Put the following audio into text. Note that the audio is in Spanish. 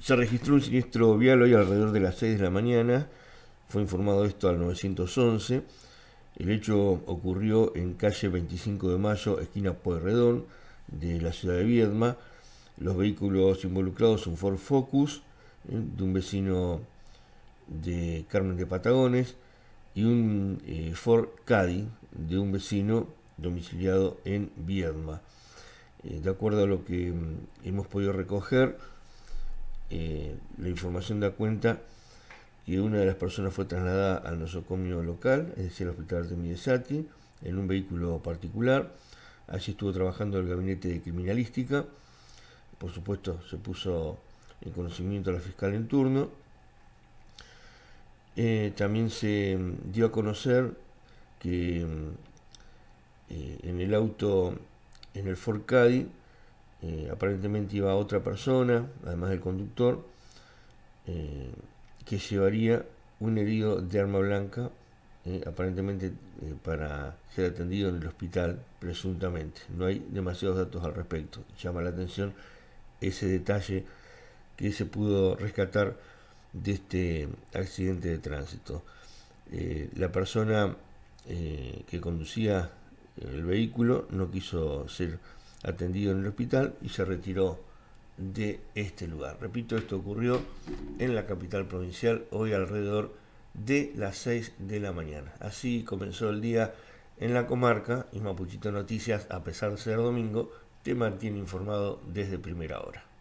Se registró un siniestro vial hoy alrededor de las 6 de la mañana. Fue informado esto al 911. El hecho ocurrió en calle 25 de Mayo, esquina Pueyrredón, de la ciudad de Viedma. Los vehículos involucrados son Ford Focus, eh, de un vecino de Carmen de Patagones, y un eh, Ford Caddy, de un vecino domiciliado en Viedma. Eh, de acuerdo a lo que mm, hemos podido recoger, eh, la información da cuenta que una de las personas fue trasladada al nosocomio local, es decir, al hospital de en un vehículo particular. Allí estuvo trabajando el gabinete de criminalística. Por supuesto, se puso en conocimiento a la fiscal en turno. Eh, también se dio a conocer que mm, eh, en el auto, en el Ford Caddy, eh, aparentemente iba otra persona, además del conductor, eh, que llevaría un herido de arma blanca, eh, aparentemente para ser atendido en el hospital, presuntamente. No hay demasiados datos al respecto. Llama la atención ese detalle que se pudo rescatar de este accidente de tránsito. la persona que conducía el vehículo no quiso ser atendido en el hospital y se retiró de este lugar. Repito, esto ocurrió en la capital provincial hoy alrededor de las 6 de la mañana. Así comenzó el día en la comarca y Mapuchito Noticias, a pesar de ser domingo, te mantiene informado desde primera hora.